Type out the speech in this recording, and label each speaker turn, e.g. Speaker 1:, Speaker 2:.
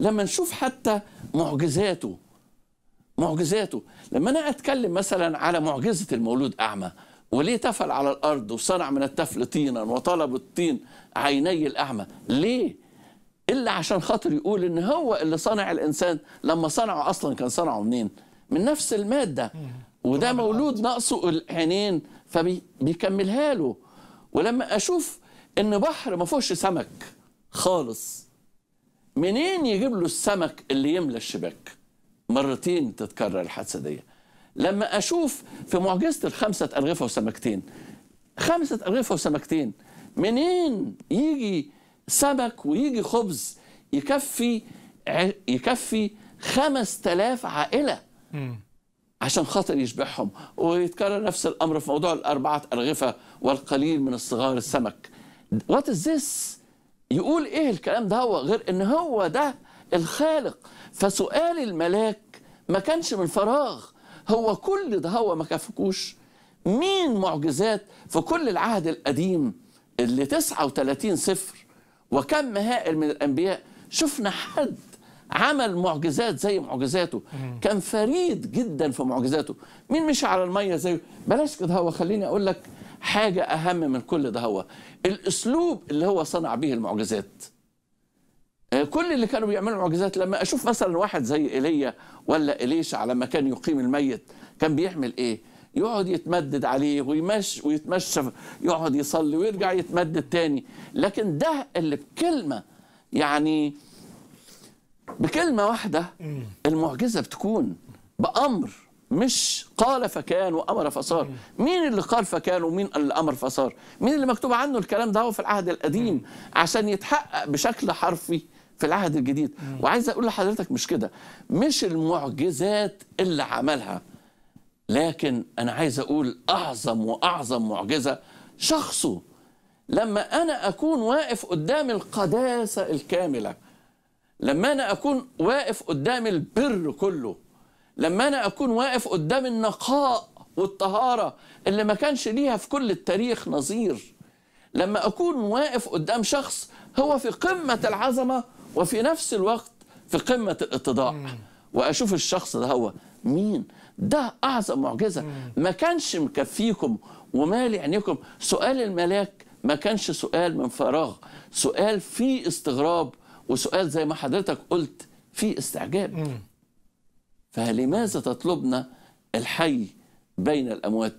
Speaker 1: لما نشوف حتى معجزاته معجزاته لما انا اتكلم مثلا على معجزه المولود اعمى وليه تفل على الارض وصنع من التفل طينا وطلب الطين عيني الاعمى ليه الا عشان خاطر يقول ان هو اللي صنع الانسان لما صنعه اصلا كان صنعه منين من نفس الماده وده مولود ناقصه العينين فبيكملها له ولما اشوف ان بحر ما فيهوش سمك خالص منين يجيب له السمك اللي يملى الشباك مرتين تتكرر الحادثه دي لما اشوف في معجزه الخمسه ارغفه وسمكتين خمسه ارغفه وسمكتين منين يجي سمك ويجي خبز يكفي يكفي 5000 عائله عشان خاطر يشبعهم ويتكرر نفس الامر في موضوع الاربعه ارغفه والقليل من الصغار السمك وات از ذس يقول ايه الكلام ده هو غير ان هو ده الخالق فسؤال الملاك ما كانش من فراغ هو كل ده هو ما كافكوش مين معجزات في كل العهد القديم اللي 39 سفر وكم هائل من الانبياء شفنا حد عمل معجزات زي معجزاته كان فريد جدا في معجزاته مين مشي على الميه زيه بلاش كده هو خليني اقول لك حاجة أهم من كل ده هو الأسلوب اللي هو صنع به المعجزات آه، كل اللي كانوا بيعملوا معجزات لما أشوف مثلا واحد زي إيليا ولا على ما كان يقيم الميت كان بيعمل إيه يقعد يتمدد عليه ويمشي ويتمشى يقعد يصلي ويرجع يتمدد تاني لكن ده اللي بكلمة يعني بكلمة واحدة المعجزة بتكون بأمر مش قال فكان وامر فصار مين اللي قال فكان ومين اللي امر فصار مين اللي مكتوب عنه الكلام ده هو في العهد القديم عشان يتحقق بشكل حرفي في العهد الجديد وعايز اقول لحضرتك مش كده مش المعجزات اللي عملها لكن انا عايز اقول اعظم واعظم معجزه شخصه لما انا اكون واقف قدام القداسه الكامله لما انا اكون واقف قدام البر كله لما انا اكون واقف قدام النقاء والطهاره اللي ما كانش ليها في كل التاريخ نظير لما اكون واقف قدام شخص هو في قمه العظمه وفي نفس الوقت في قمه الاتضاع واشوف الشخص ده هو مين ده اعظم معجزه ما كانش مكفيكم ومالي عينيكم سؤال الملاك ما كانش سؤال من فراغ سؤال فيه استغراب وسؤال زي ما حضرتك قلت فيه استعجاب فلماذا تطلبنا الحي بين الأموات؟